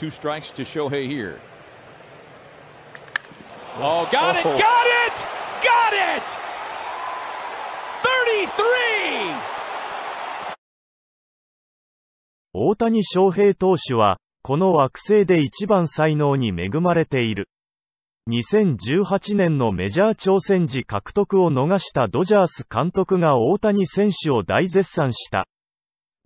Two strikes to Shohei here. Oh, got it, got it, got it! 33! 大谷翔平投手は、この惑星で一番才能に恵まれている。2018年のメジャー挑戦時獲得を逃したドジャース監督が大谷選手を大絶賛した。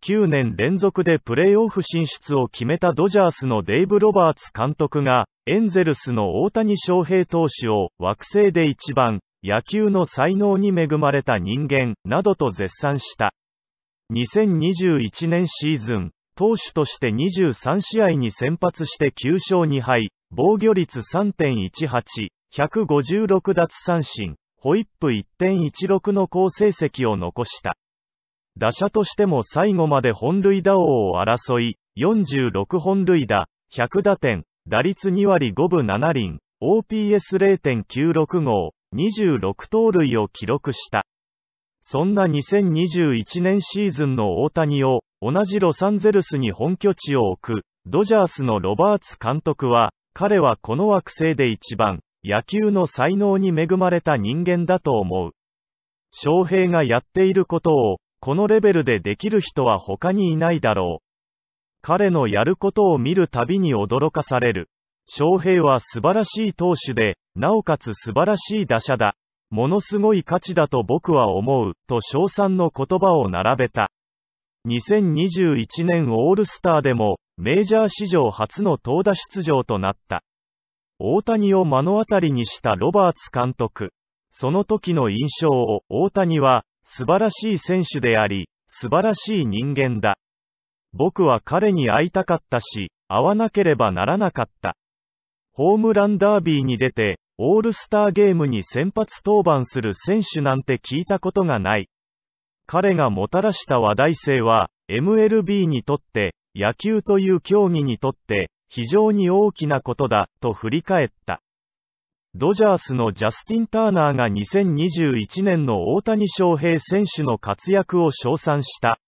9年連続でプレーオフ進出を決めたドジャースのデイブ・ロバーツ監督が、エンゼルスの大谷翔平投手を惑星で一番、野球の才能に恵まれた人間、などと絶賛した。2021年シーズン、投手として23試合に先発して9勝2敗、防御率3.18、156奪三振、ホイップ1.16の好成績を残した。打者としても最後まで本塁打王を争い、46本塁打、100打点、打率2割5分7厘、OPS0.965、26盗塁を記録した。そんな2021年シーズンの大谷を、同じロサンゼルスに本拠地を置く、ドジャースのロバーツ監督は、彼はこの惑星で一番、野球の才能に恵まれた人間だと思う。翔平がやっていることを、このレベルでできる人は他にいないだろう。彼のやることを見るたびに驚かされる。翔平は素晴らしい投手で、なおかつ素晴らしい打者だ。ものすごい価値だと僕は思う、と称賛の言葉を並べた。2021年オールスターでも、メジャー史上初の投打出場となった。大谷を目の当たりにしたロバーツ監督。その時の印象を、大谷は、素晴らしい選手であり、素晴らしい人間だ。僕は彼に会いたかったし、会わなければならなかった。ホームランダービーに出て、オールスターゲームに先発登板する選手なんて聞いたことがない。彼がもたらした話題性は、MLB にとって、野球という競技にとって、非常に大きなことだ、と振り返った。ドジャースのジャスティン・ターナーが2021年の大谷翔平選手の活躍を称賛した。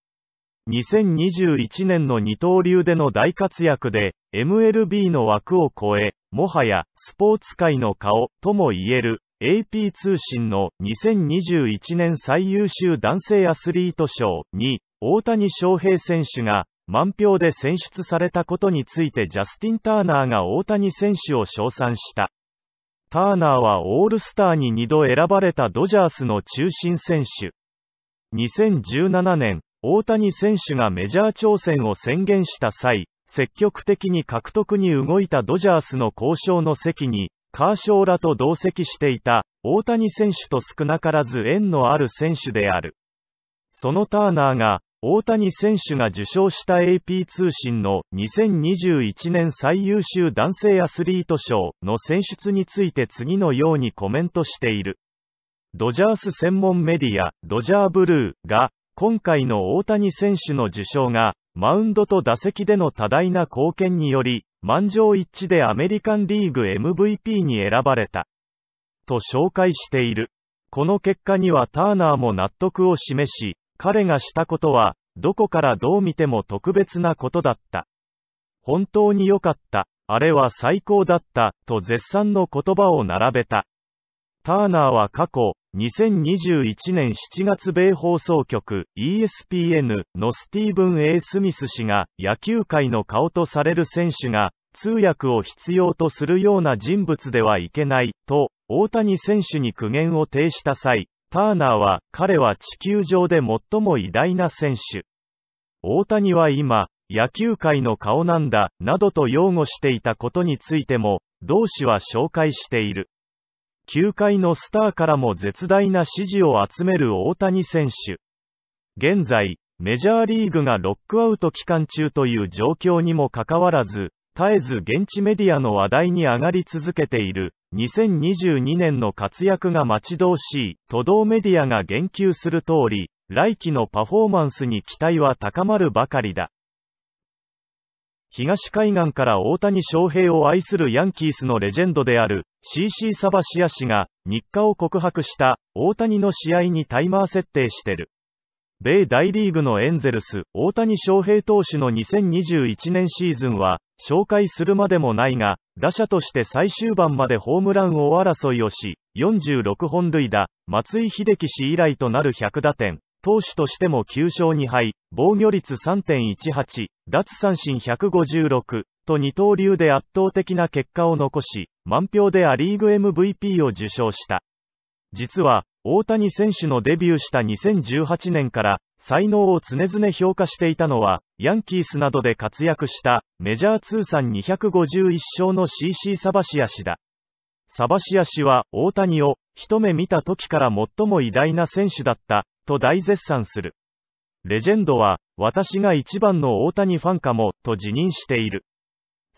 2021年の二刀流での大活躍で、MLB の枠を超え、もはや、スポーツ界の顔、とも言える、AP 通信の2021年最優秀男性アスリート賞に、大谷翔平選手が、満票で選出されたことについてジャスティン・ターナーが大谷選手を称賛した。ターナーはオールスターに2度選ばれたドジャースの中心選手。2017年、大谷選手がメジャー挑戦を宣言した際、積極的に獲得に動いたドジャースの交渉の席に、カーショーらと同席していた、大谷選手と少なからず縁のある選手である。そのターナーが、大谷選手が受賞した AP 通信の2021年最優秀男性アスリート賞の選出について次のようにコメントしている。ドジャース専門メディア、ドジャーブルーが、今回の大谷選手の受賞が、マウンドと打席での多大な貢献により、満場一致でアメリカンリーグ MVP に選ばれた。と紹介している。この結果にはターナーも納得を示し、彼がしたことは、どこからどう見ても特別なことだった。本当に良かった、あれは最高だった、と絶賛の言葉を並べた。ターナーは過去、2021年7月米放送局 ESPN のスティーブン・ A・ スミス氏が野球界の顔とされる選手が通訳を必要とするような人物ではいけないと大谷選手に苦言を呈した際、ターナーは、彼は地球上で最も偉大な選手。大谷は今、野球界の顔なんだ、などと擁護していたことについても、同氏は紹介している。球界のスターからも絶大な支持を集める大谷選手。現在、メジャーリーグがロックアウト期間中という状況にもかかわらず、絶えず現地メディアの話題に上がり続けている、2022年の活躍が待ち遠しい、都道メディアが言及する通り、来季のパフォーマンスに期待は高まるばかりだ。東海岸から大谷翔平を愛するヤンキースのレジェンドである CC サバシア氏が日課を告白した大谷の試合にタイマー設定してる。米大リーグのエンゼルス、大谷翔平投手の2021年シーズンは紹介するまでもないが、打者として最終盤までホームラン王争いをし、46本塁打、松井秀喜氏以来となる100打点、投手としても9勝2敗、防御率3.18、奪三振156、と二刀流で圧倒的な結果を残し、満票でア・リーグ MVP を受賞した。実は、大谷選手のデビューした2018年から才能を常々評価していたのは、ヤンキースなどで活躍したメジャー通算251勝の CC サバシア氏だ。サバシア氏は大谷を一目見た時から最も偉大な選手だったと大絶賛する。レジェンドは私が一番の大谷ファンかもと辞任している。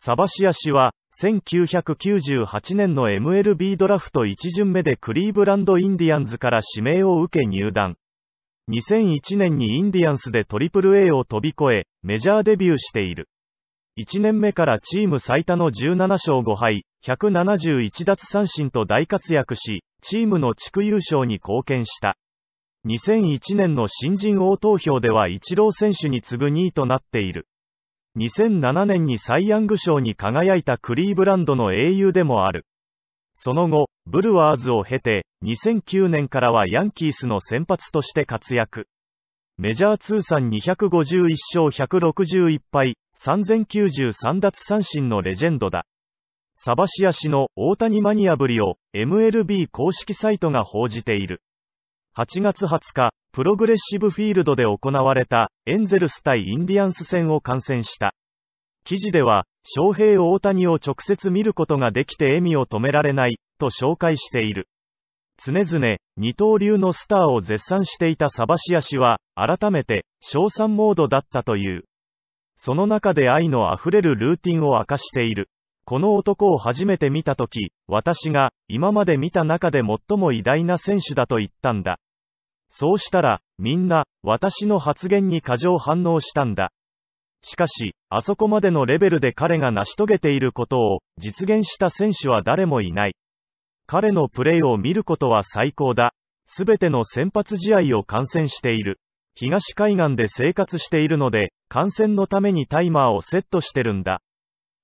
サバシア氏は、1998年の MLB ドラフト1巡目でクリーブランドインディアンズから指名を受け入団。2001年にインディアンスで AAA を飛び越え、メジャーデビューしている。1年目からチーム最多の17勝5敗、171奪三振と大活躍し、チームの地区優勝に貢献した。2001年の新人王投票ではイチロー選手に次ぐ2位となっている。2007年にサイ・ヤング賞に輝いたクリーブランドの英雄でもある。その後、ブルワーズを経て、2009年からはヤンキースの先発として活躍。メジャー通算251勝161敗、3093奪三振のレジェンドだ。サバシア氏の大谷マニアぶりを MLB 公式サイトが報じている。8月20日、プログレッシブフィールドで行われた、エンゼルス対インディアンス戦を観戦した。記事では、翔平大谷を直接見ることができて笑みを止められない、と紹介している。常々、二刀流のスターを絶賛していたサバシア氏は、改めて、賞賛モードだったという。その中で愛の溢れるルーティンを明かしている。この男を初めて見たとき、私が、今まで見た中で最も偉大な選手だと言ったんだ。そうしたら、みんな、私の発言に過剰反応したんだ。しかし、あそこまでのレベルで彼が成し遂げていることを、実現した選手は誰もいない。彼のプレーを見ることは最高だ。すべての先発試合を観戦している。東海岸で生活しているので、観戦のためにタイマーをセットしてるんだ。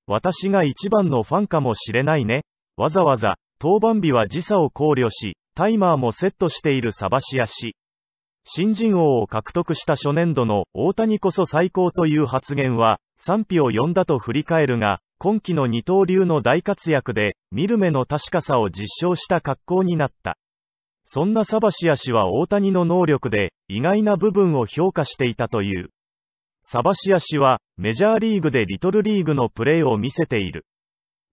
私が一番のファンかもしれないね。わざわざ、登板日は時差を考慮し、タイマーもセットしているサバシア氏。新人王を獲得した初年度の大谷こそ最高という発言は賛否を呼んだと振り返るが、今季の二刀流の大活躍で、見る目の確かさを実証した格好になった。そんなサバシア氏は大谷の能力で、意外な部分を評価していたという。サバシア氏は、メジャーリーグでリトルリーグのプレーを見せている。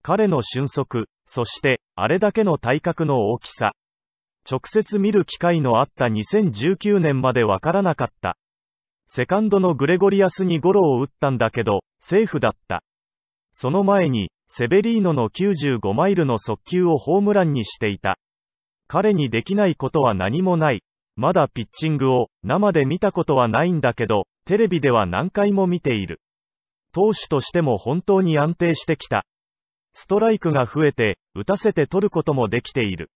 彼の俊足、そして、あれだけの体格の大きさ、直接見る機会のあった2019年までわからなかった。セカンドのグレゴリアスにゴロを打ったんだけど、セーフだった。その前に、セベリーノの95マイルの速球をホームランにしていた。彼にできないことは何もない。まだピッチングを生で見たことはないんだけど、テレビでは何回も見ている。投手としても本当に安定してきた。ストライクが増えて、打たせて取ることもできている。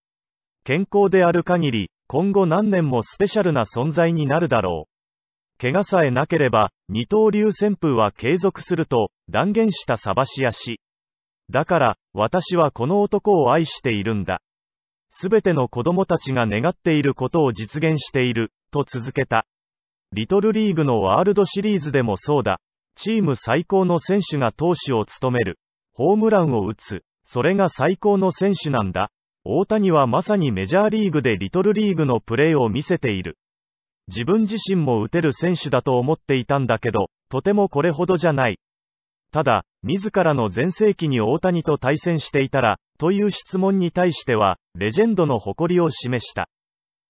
健康である限り、今後何年もスペシャルな存在になるだろう。怪我さえなければ、二刀流旋風は継続すると断言したサバシア氏。だから、私はこの男を愛しているんだ。すべての子供たちが願っていることを実現している、と続けた。リトルリーグのワールドシリーズでもそうだ。チーム最高の選手が投手を務める。ホームランを打つ。それが最高の選手なんだ。大谷はまさにメジャーリーグでリトルリーグのプレーを見せている。自分自身も打てる選手だと思っていたんだけど、とてもこれほどじゃない。ただ、自らの全盛期に大谷と対戦していたら、という質問に対しては、レジェンドの誇りを示した。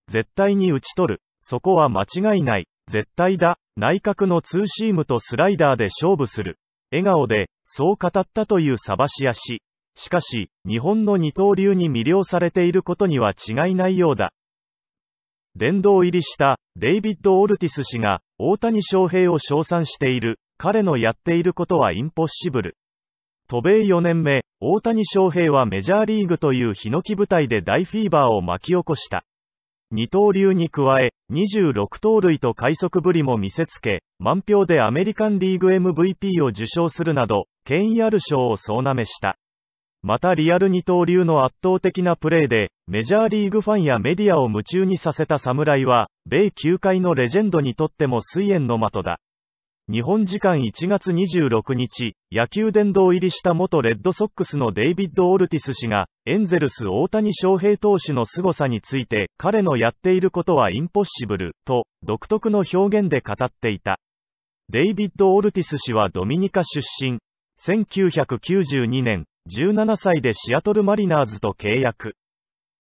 絶対に打ち取る。そこは間違いない。絶対だ。内角のツーシームとスライダーで勝負する。笑顔で、そう語ったというサバシア氏。しかし、日本の二刀流に魅了されていることには違いないようだ。殿堂入りしたデイビッド・オルティス氏が大谷翔平を称賛している。彼のやっていることはインポッシブル。渡米4年目、大谷翔平はメジャーリーグというヒノキ舞台で大フィーバーを巻き起こした。二刀流に加え、26盗塁と快速ぶりも見せつけ、満票でアメリカンリーグ MVP を受賞するなど、権威ある賞を総なめした。またリアル二刀流の圧倒的なプレーで、メジャーリーグファンやメディアを夢中にさせた侍は、米球界のレジェンドにとっても水炎の的だ。日本時間1月26日、野球殿堂入りした元レッドソックスのデイビッド・オルティス氏が、エンゼルス大谷翔平投手の凄さについて、彼のやっていることはインポッシブル、と、独特の表現で語っていた。デイビッド・オルティス氏はドミニカ出身。1992年、17歳でシアトルマリナーズと契約。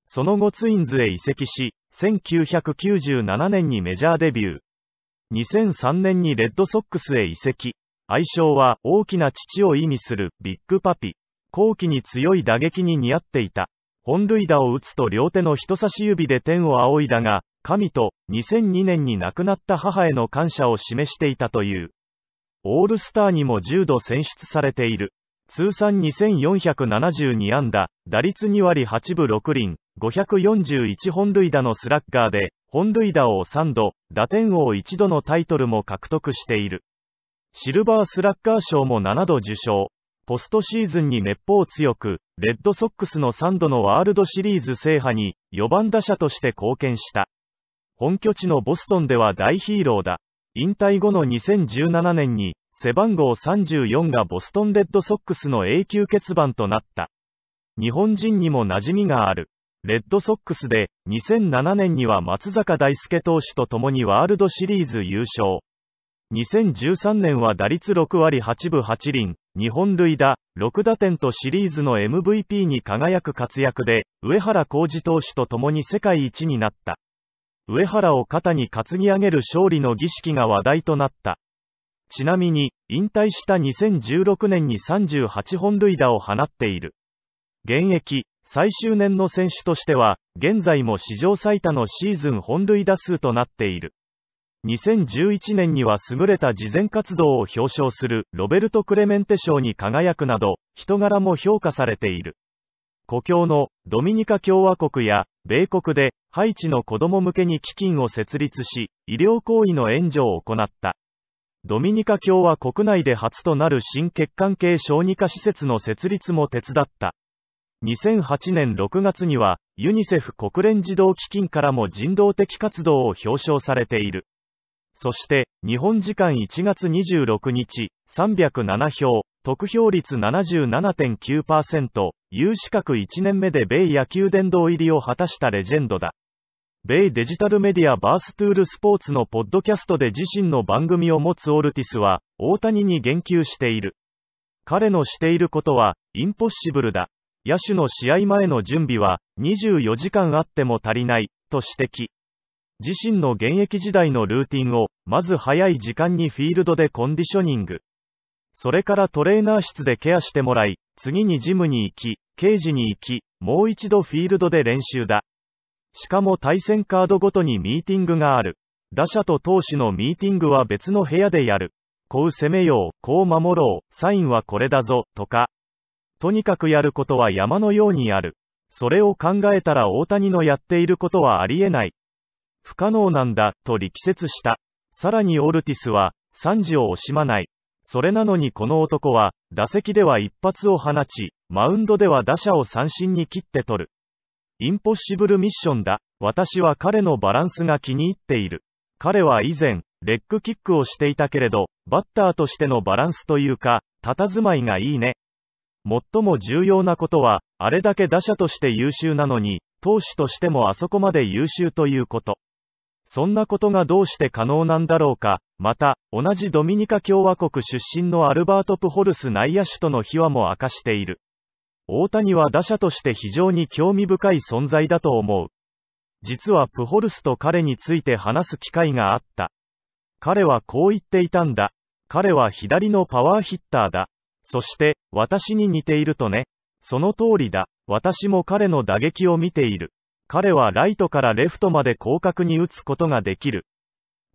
その後ツインズへ移籍し、1997年にメジャーデビュー。2003年にレッドソックスへ移籍。愛称は大きな父を意味するビッグパピ。後期に強い打撃に似合っていた。本塁打を打つと両手の人差し指で天を仰いだが、神と2002年に亡くなった母への感謝を示していたという。オールスターにも重度選出されている。通算2472安打、打率2割8分6厘、541本塁打のスラッガーで、本塁打王3度、打点王1度のタイトルも獲得している。シルバースラッガー賞も7度受賞。ポストシーズンに熱っ強く、レッドソックスの3度のワールドシリーズ制覇に、4番打者として貢献した。本拠地のボストンでは大ヒーローだ。引退後の2017年に、背番号34がボストンレッドソックスの永久欠番となった。日本人にも馴染みがある。レッドソックスで、2007年には松坂大輔投手と共にワールドシリーズ優勝。2013年は打率6割8分8厘、日本塁打、6打点とシリーズの MVP に輝く活躍で、上原浩二投手と共に世界一になった。上原を肩に担ぎ上げる勝利の儀式が話題となった。ちなみに、引退した2016年に38本塁打を放っている。現役、最終年の選手としては、現在も史上最多のシーズン本塁打数となっている。2011年には優れた事前活動を表彰するロベルト・クレメンテ賞に輝くなど、人柄も評価されている。故郷のドミニカ共和国や米国で、ハイチの子供向けに基金を設立し、医療行為の援助を行った。ドミニカ共は国内で初となる新血管系小児科施設の設立も手伝った。2008年6月には、ユニセフ国連児童基金からも人道的活動を表彰されている。そして、日本時間1月26日、307票、得票率77.9%、有資格1年目で米野球殿堂入りを果たしたレジェンドだ。米デジタルメディアバーストゥールスポーツのポッドキャストで自身の番組を持つオルティスは、大谷に言及している。彼のしていることは、インポッシブルだ。野手の試合前の準備は、24時間あっても足りない、と指摘。自身の現役時代のルーティンを、まず早い時間にフィールドでコンディショニング。それからトレーナー室でケアしてもらい、次にジムに行き、刑事に行き、もう一度フィールドで練習だ。しかも対戦カードごとにミーティングがある。打者と投手のミーティングは別の部屋でやる。こう攻めよう、こう守ろう、サインはこれだぞ、とか。とにかくやることは山のようにある。それを考えたら大谷のやっていることはありえない。不可能なんだ、と力説した。さらにオルティスは、3時を惜しまない。それなのにこの男は、打席では一発を放ち、マウンドでは打者を三振に切って取る。インポッシブルミッションだ。私は彼のバランスが気に入っている。彼は以前、レッグキックをしていたけれど、バッターとしてのバランスというか、佇まいがいいね。最も重要なことは、あれだけ打者として優秀なのに、投手としてもあそこまで優秀ということ。そんなことがどうして可能なんだろうか。また、同じドミニカ共和国出身のアルバート・プホルス内野手との秘話も明かしている。大谷は打者として非常に興味深い存在だと思う。実はプホルスと彼について話す機会があった。彼はこう言っていたんだ。彼は左のパワーヒッターだ。そして、私に似ているとね。その通りだ。私も彼の打撃を見ている。彼はライトからレフトまで広角に打つことができる。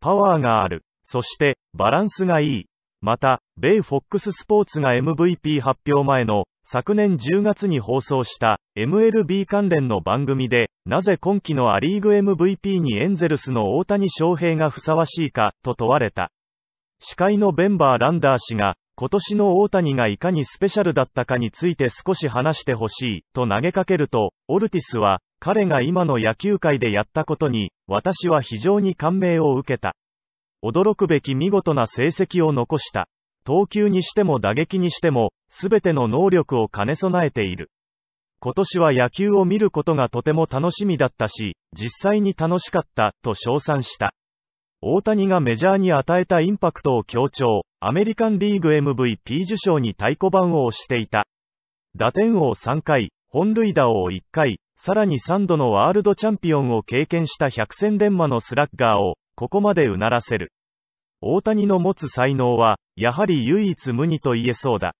パワーがある。そして、バランスがいい。また、米ォックスポーツが MVP 発表前の昨年10月に放送した MLB 関連の番組で、なぜ今季のアリーグ MVP にエンゼルスの大谷翔平がふさわしいかと問われた。司会のベンバー・ランダー氏が、今年の大谷がいかにスペシャルだったかについて少し話してほしいと投げかけると、オルティスは、彼が今の野球界でやったことに、私は非常に感銘を受けた。驚くべき見事な成績を残した。投球にしても打撃にしても、すべての能力を兼ね備えている。今年は野球を見ることがとても楽しみだったし、実際に楽しかった、と称賛した。大谷がメジャーに与えたインパクトを強調、アメリカンリーグ MVP 受賞に太鼓判を押していた。打点王3回、本塁打を1回、さらに3度のワールドチャンピオンを経験した百戦錬磨のスラッガーを、ここまでうならせる。大谷の持つ才能は、やはり唯一無二と言えそうだ。